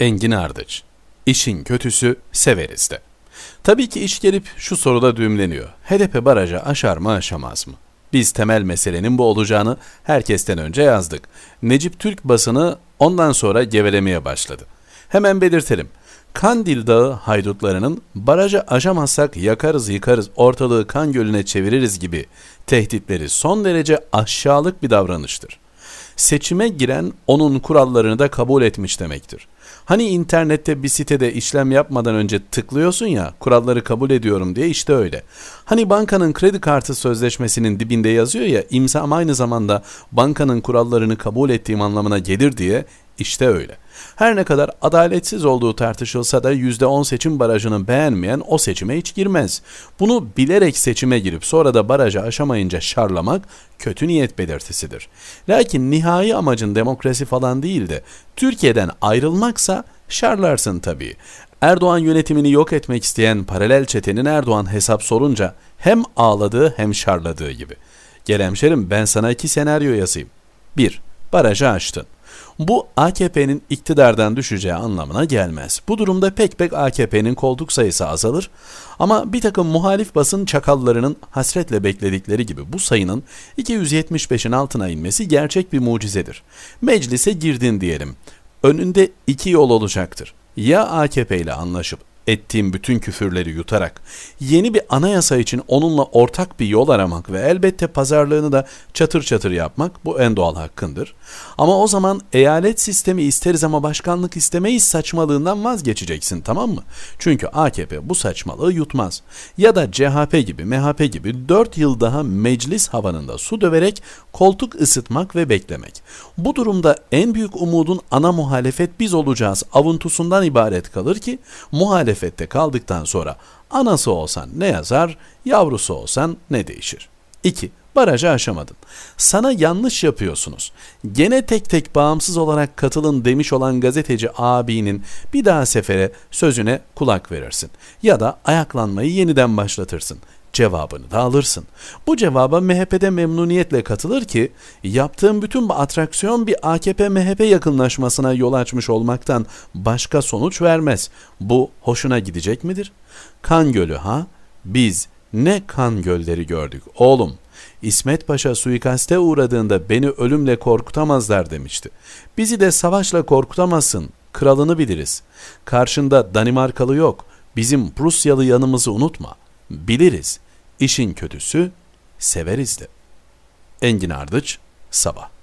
Engin Ardıç. İşin kötüsü severiz de. Tabii ki iş gelip şu soruda düğümleniyor. HDP barajı aşar mı aşamaz mı? Biz temel meselenin bu olacağını herkesten önce yazdık. Necip Türk basını ondan sonra gevelemeye başladı. Hemen belirtelim. Kandil Dağı haydutlarının barajı aşamazsak yakarız yıkarız ortalığı kan gölüne çeviririz gibi tehditleri son derece aşağılık bir davranıştır seçime giren onun kurallarını da kabul etmiş demektir. Hani internette bir sitede işlem yapmadan önce tıklıyorsun ya kuralları kabul ediyorum diye işte öyle. Hani bankanın kredi kartı sözleşmesinin dibinde yazıyor ya imzam aynı zamanda bankanın kurallarını kabul ettiğim anlamına gelir diye işte öyle. Her ne kadar adaletsiz olduğu tartışılsa da %10 seçim barajını beğenmeyen o seçime hiç girmez. Bunu bilerek seçime girip sonra da barajı aşamayınca şarlamak kötü niyet belirtisidir. Lakin nihai amacın demokrasi falan değil de Türkiye'den ayrılmaksa şarlarsın tabii. Erdoğan yönetimini yok etmek isteyen paralel çetenin Erdoğan hesap sorunca hem ağladığı hem şarladığı gibi. Gel hemşerim ben sana iki senaryo yazayım. 1. Barajı açtın. Bu AKP'nin iktidardan düşeceği anlamına gelmez. Bu durumda pek pek AKP'nin koltuk sayısı azalır ama bir takım muhalif basın çakallarının hasretle bekledikleri gibi bu sayının 275'in altına inmesi gerçek bir mucizedir. Meclise girdin diyelim. Önünde iki yol olacaktır. Ya AKP ile anlaşıp ettiğim bütün küfürleri yutarak yeni bir anayasa için onunla ortak bir yol aramak ve elbette pazarlığını da çatır çatır yapmak bu en doğal hakkındır. Ama o zaman eyalet sistemi isteriz ama başkanlık istemeyiz saçmalığından vazgeçeceksin tamam mı? Çünkü AKP bu saçmalığı yutmaz. Ya da CHP gibi MHP gibi 4 yıl daha meclis havanında su döverek koltuk ısıtmak ve beklemek. Bu durumda en büyük umudun ana muhalefet biz olacağız avuntusundan ibaret kalır ki muhalefet muhalefette kaldıktan sonra anası olsan ne yazar, yavrusu olsan ne değişir? 2. Barajı aşamadın. Sana yanlış yapıyorsunuz. Gene tek tek bağımsız olarak katılın demiş olan gazeteci abinin bir daha sefere sözüne kulak verirsin. Ya da ayaklanmayı yeniden başlatırsın cevabını da alırsın. Bu cevaba MHP'de memnuniyetle katılır ki yaptığım bütün bu atraksiyon bir AKP-MHP yakınlaşmasına yol açmış olmaktan başka sonuç vermez. Bu hoşuna gidecek midir? Kan gölü ha? Biz ne kan gölleri gördük oğlum.'' İsmet Paşa suikaste uğradığında beni ölümle korkutamazlar demişti. Bizi de savaşla korkutamazsın, kralını biliriz. Karşında Danimarkalı yok, bizim Prusyalı yanımızı unutma. Biliriz, işin kötüsü severiz de. Engin Ardıç, Sabah